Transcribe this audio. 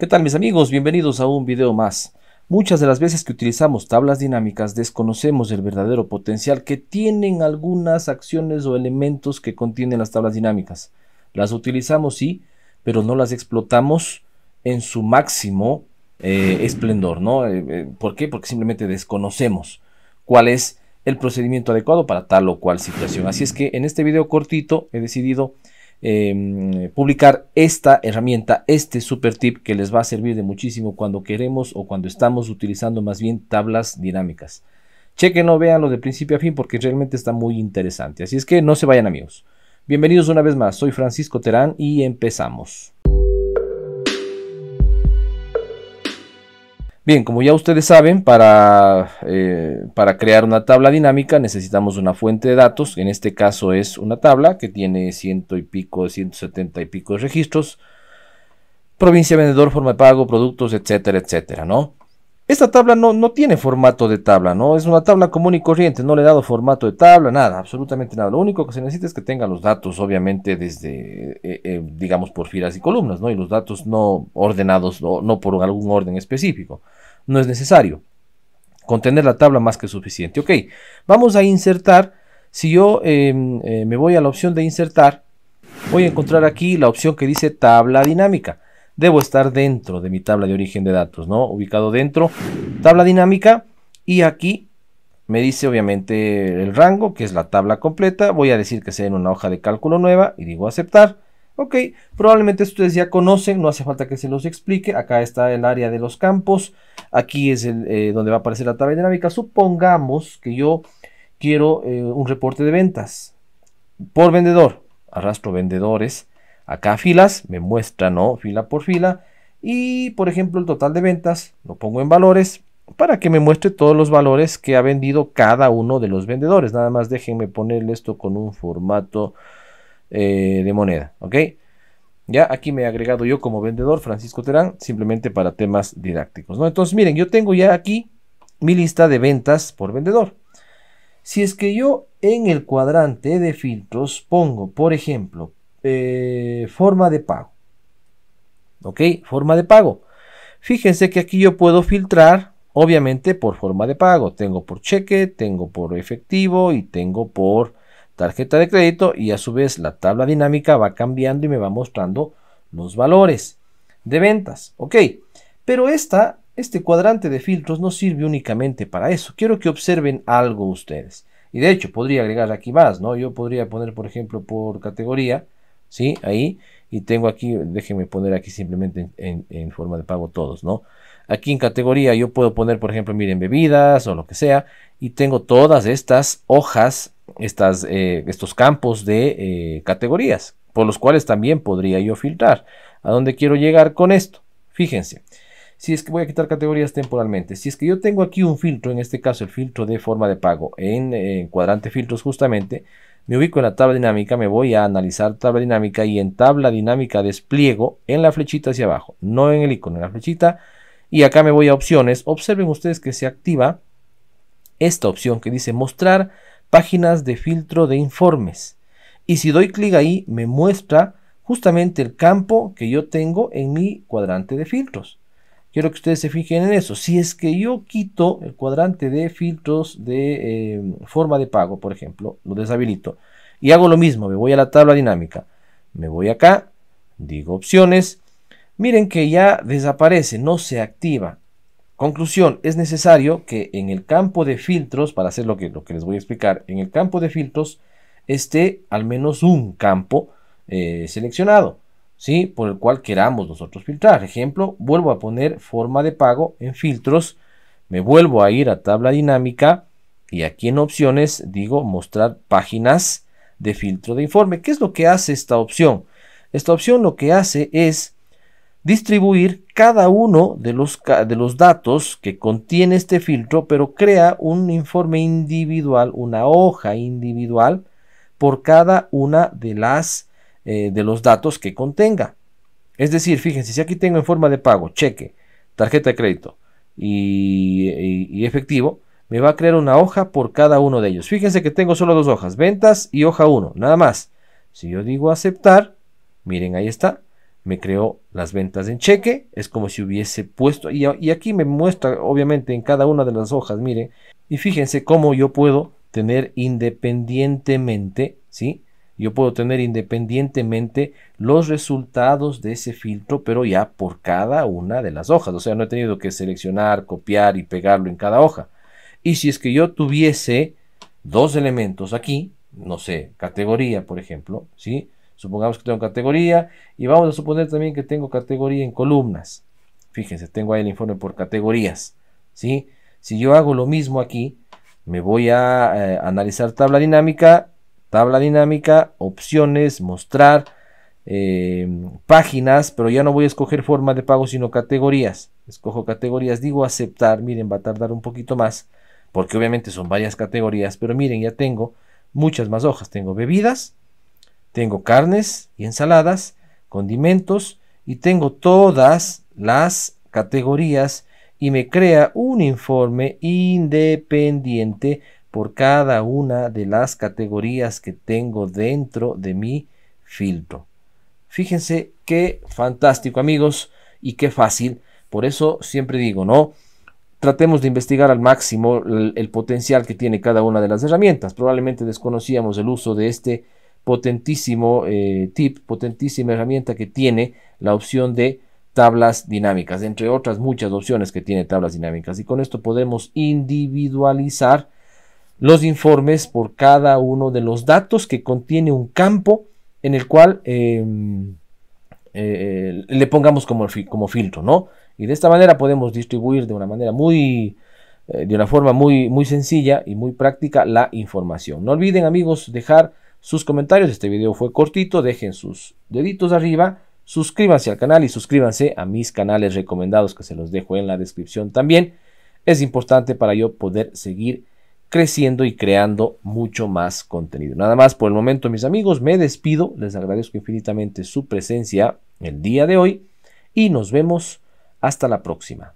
¿Qué tal mis amigos? Bienvenidos a un video más. Muchas de las veces que utilizamos tablas dinámicas desconocemos el verdadero potencial que tienen algunas acciones o elementos que contienen las tablas dinámicas. Las utilizamos sí, pero no las explotamos en su máximo eh, esplendor, ¿no? Eh, eh, ¿Por qué? Porque simplemente desconocemos cuál es el procedimiento adecuado para tal o cual situación. Así es que en este video cortito he decidido Em, publicar esta herramienta, este super tip que les va a servir de muchísimo cuando queremos o cuando estamos utilizando más bien tablas dinámicas. Chequenlo, véanlo de principio a fin porque realmente está muy interesante. Así es que no se vayan amigos. Bienvenidos una vez más, soy Francisco Terán y empezamos. Bien, como ya ustedes saben, para, eh, para, crear una tabla dinámica necesitamos una fuente de datos. En este caso es una tabla que tiene ciento y pico, ciento setenta y pico de registros. Provincia, vendedor, forma de pago, productos, etcétera, etcétera, ¿no? Esta tabla no, no tiene formato de tabla, ¿no? Es una tabla común y corriente, no le he dado formato de tabla, nada, absolutamente nada. Lo único que se necesita es que tenga los datos, obviamente, desde, eh, eh, digamos, por filas y columnas, ¿no? Y los datos no ordenados, no, por algún orden específico. No es necesario. Contener la tabla más que suficiente. Ok, vamos a insertar. Si yo em, eh, me voy a la opción de insertar, voy a encontrar aquí la opción que dice tabla dinámica debo estar dentro de mi tabla de origen de datos, ¿no? Ubicado dentro, tabla dinámica, y aquí me dice obviamente el rango, que es la tabla completa, voy a decir que sea en una hoja de cálculo nueva, y digo aceptar, ok, probablemente ustedes ya conocen, no hace falta que se los explique, acá está el área de los campos, aquí es el, eh, donde va a aparecer la tabla dinámica, supongamos que yo quiero eh, un reporte de ventas por vendedor, arrastro vendedores, acá filas, me muestra ¿no? fila por fila y por ejemplo el total de ventas lo pongo en valores para que me muestre todos los valores que ha vendido cada uno de los vendedores. Nada más déjenme ponerle esto con un formato eh, de moneda, ¿ok? Ya aquí me he agregado yo como vendedor Francisco Terán, simplemente para temas didácticos, ¿no? Entonces miren, yo tengo ya aquí mi lista de ventas por vendedor. Si es que yo en el cuadrante de filtros pongo, por ejemplo, eh, forma de pago. ¿Ok? Forma de pago. Fíjense que aquí yo puedo filtrar, obviamente, por forma de pago. Tengo por cheque, tengo por efectivo y tengo por tarjeta de crédito y a su vez la tabla dinámica va cambiando y me va mostrando los valores de ventas. Ok, pero esta, este cuadrante de filtros no sirve únicamente para eso. Quiero que observen algo ustedes. Y de hecho podría agregar aquí más, ¿no? Yo podría poner, por ejemplo, por categoría ¿sí? Ahí, y tengo aquí, déjenme poner aquí simplemente en, forma de pago todos, ¿no? Aquí en categoría yo puedo poner, por ejemplo, miren, bebidas o lo que sea, y tengo todas estas hojas, estas, eh, estos campos de eh, categorías, por los cuales también podría yo filtrar. ¿A dónde quiero llegar con esto? Fíjense si es que voy a quitar categorías temporalmente. Si es que yo tengo aquí un filtro, en este caso el filtro de forma de pago en cuadrante filtros justamente, me ubico en la tabla dinámica, me voy a analizar tabla dinámica y en tabla dinámica despliego en la flechita hacia abajo, no en el icono, en la flechita. Y acá me voy a opciones. Observen ustedes que se activa esta opción que dice mostrar páginas de filtro de informes. Y si doy clic ahí me muestra justamente el campo que yo tengo en mi cuadrante de filtros. Quiero que ustedes se fijen en eso. Si es que yo quito el cuadrante de filtros de em, forma de pago, por ejemplo, lo deshabilito. Y hago lo mismo, me voy a la tabla dinámica. Me voy acá, digo opciones. Miren que ya desaparece, no se activa. Conclusión, es necesario que en el campo de filtros, para hacer lo que, lo que les voy a explicar, en el campo de filtros esté al menos un campo eh, seleccionado por el cual queramos nosotros filtrar. Ejemplo, vuelvo a poner forma de pago en filtros, me vuelvo a ir a tabla dinámica y aquí en opciones digo mostrar páginas de filtro de informe. ¿Qué es lo que hace esta opción? Esta opción lo que hace es distribuir cada uno de los, de los datos que contiene este filtro, pero crea un informe individual, una hoja individual por cada una de las eh, de los datos que contenga. Es decir, fíjense, si aquí tengo en forma de pago cheque, tarjeta de crédito y, efectivo, me va a crear una hoja por cada uno de ellos. Fíjense que tengo solo dos hojas, ventas y hoja 1, nada más. Si yo digo aceptar, miren, ahí está, me creó las ventas en cheque, es como si hubiese puesto, y, aquí me muestra obviamente en cada una de las hojas, miren, y fíjense cómo yo puedo tener independientemente, ¿sí? yo puedo tener independientemente los resultados de ese filtro, pero ya por cada una de las hojas. O sea, no he tenido que seleccionar, copiar y pegarlo en cada hoja. Y si es que yo tuviese dos elementos aquí, no sé, categoría, por ejemplo, ¿sí? Supongamos que tengo categoría y vamos a suponer también que tengo categoría en columnas. Fíjense, tengo ahí el informe por categorías, ¿sí? Si yo hago lo mismo aquí, me voy a eh, analizar tabla dinámica tabla dinámica, opciones, mostrar, eh, páginas, pero ya no voy a escoger forma de pago, sino categorías. Escojo categorías, digo aceptar, miren, va a tardar un poquito más, porque obviamente son varias categorías, pero miren, ya tengo muchas más hojas. Tengo bebidas, tengo carnes y ensaladas, condimentos, y tengo todas las categorías y me crea un informe independiente por cada una de las categorías que tengo dentro de mi filtro. Fíjense qué fantástico amigos y qué fácil. Por eso siempre digo, ¿no? Tratemos de investigar al máximo el, potencial que tiene cada una de las herramientas. Probablemente desconocíamos el uso de este potentísimo eh, tip, potentísima herramienta que tiene la opción de tablas dinámicas, entre otras muchas opciones que tiene tablas dinámicas. Y con esto podemos individualizar los informes por cada uno de los datos que contiene un campo en el cual em, eh, le pongamos como, como, filtro, ¿no? Y de esta manera podemos distribuir de una manera muy, eh, de una forma muy, muy sencilla y muy práctica la información. No olviden amigos dejar sus comentarios, este video fue cortito, dejen sus deditos arriba, suscríbanse al canal y suscríbanse a mis canales recomendados que se los dejo en la descripción también. Es importante para yo poder seguir creciendo y creando mucho más contenido. Nada más por el momento, mis amigos, me despido, les agradezco infinitamente su presencia el día de hoy y nos vemos hasta la próxima.